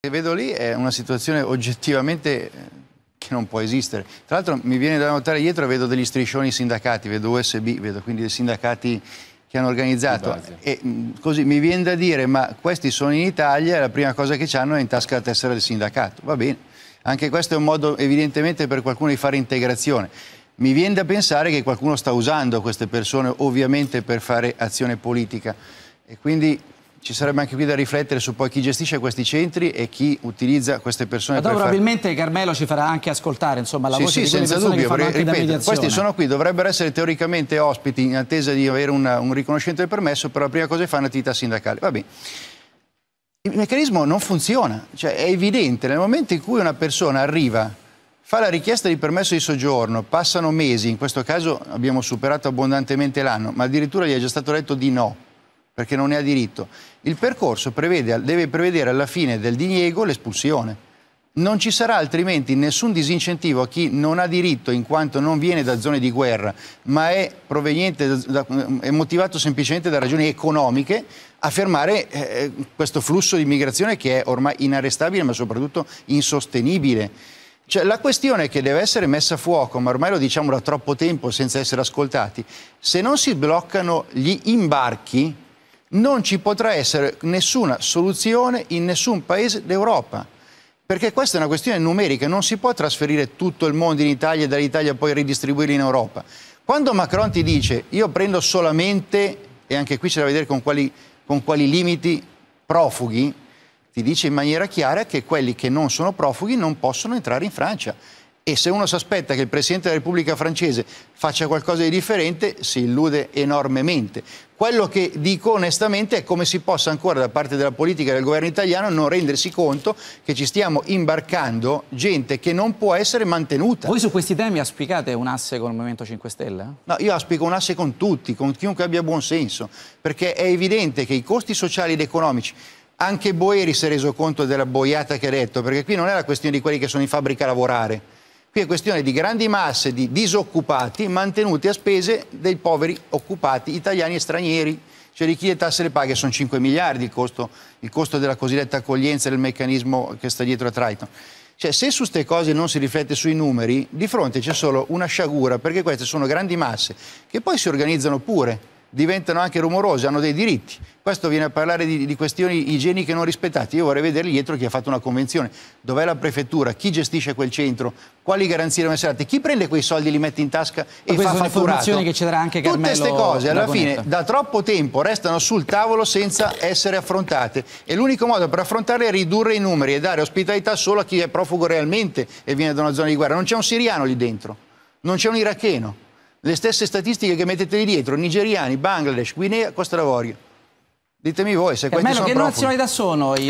che vedo lì è una situazione oggettivamente eh, che non può esistere. Tra l'altro mi viene da notare dietro, vedo degli striscioni sindacati, vedo USB, vedo quindi dei sindacati che hanno organizzato. E mm, così mi viene da dire, ma questi sono in Italia e la prima cosa che hanno è in tasca la tessera del sindacato. Va bene. Anche questo è un modo evidentemente per qualcuno di fare integrazione. Mi viene da pensare che qualcuno sta usando queste persone ovviamente per fare azione politica. E quindi ci sarebbe anche qui da riflettere su poi chi gestisce questi centri e chi utilizza queste persone. Ma probabilmente far... Carmelo ci farà anche ascoltare insomma, la sì, voce sì, senza dubbio, ripeto, questi sono qui, dovrebbero essere teoricamente ospiti in attesa di avere una, un riconoscimento del permesso, però la prima cosa è fare un'attività sindacale. Va bene. Il meccanismo non funziona, cioè, è evidente, nel momento in cui una persona arriva, fa la richiesta di permesso di soggiorno, passano mesi, in questo caso abbiamo superato abbondantemente l'anno, ma addirittura gli è già stato detto di no perché non ne ha diritto. Il percorso prevede, deve prevedere alla fine del diniego l'espulsione. Non ci sarà altrimenti nessun disincentivo a chi non ha diritto in quanto non viene da zone di guerra, ma è, da, è motivato semplicemente da ragioni economiche a fermare eh, eh, questo flusso di immigrazione che è ormai inarrestabile ma soprattutto insostenibile. Cioè, la questione che deve essere messa a fuoco, ma ormai lo diciamo da troppo tempo senza essere ascoltati, se non si bloccano gli imbarchi, non ci potrà essere nessuna soluzione in nessun paese d'Europa. Perché questa è una questione numerica, non si può trasferire tutto il mondo in Italia e dall'Italia poi ridistribuirlo in Europa. Quando Macron ti dice io prendo solamente, e anche qui c'è da vedere con quali, con quali limiti, profughi, ti dice in maniera chiara che quelli che non sono profughi non possono entrare in Francia e se uno si aspetta che il Presidente della Repubblica francese faccia qualcosa di differente si illude enormemente. Quello che dico onestamente è come si possa ancora da parte della politica e del governo italiano non rendersi conto che ci stiamo imbarcando gente che non può essere mantenuta. Voi su questi temi aspicate un asse con il Movimento 5 Stelle? No, io aspico un asse con tutti, con chiunque abbia buon senso, perché è evidente che i costi sociali ed economici anche Boeri si è reso conto della boiata che ha detto, perché qui non è la questione di quelli che sono in fabbrica a lavorare, Qui è questione di grandi masse di disoccupati mantenuti a spese dei poveri occupati italiani e stranieri. Cioè di chi le tasse le paga sono 5 miliardi il costo, il costo della cosiddetta accoglienza del meccanismo che sta dietro a Triton. Cioè, se su queste cose non si riflette sui numeri, di fronte c'è solo una sciagura, perché queste sono grandi masse che poi si organizzano pure diventano anche rumorose, hanno dei diritti. Questo viene a parlare di, di, questioni igieniche non rispettate. Io vorrei vedere dietro chi ha fatto una convenzione, dov'è la prefettura, chi gestisce quel centro, quali garanzie devono essere date, chi prende quei soldi, e li mette in tasca e Ma fa fatturato. Che ci darà anche Carmelo Tutte queste cose alla fine da troppo tempo restano sul tavolo senza essere affrontate e l'unico modo per affrontarle è ridurre i numeri e dare ospitalità solo a chi è profugo realmente e viene da una zona di guerra. Non c'è un siriano lì dentro, non c'è un iracheno le stesse statistiche che mettete lì dietro, nigeriani, Bangladesh, Guinea, Costa d'Avorio. Ditemi voi se per questi sono che profughi. nazionalità sono io?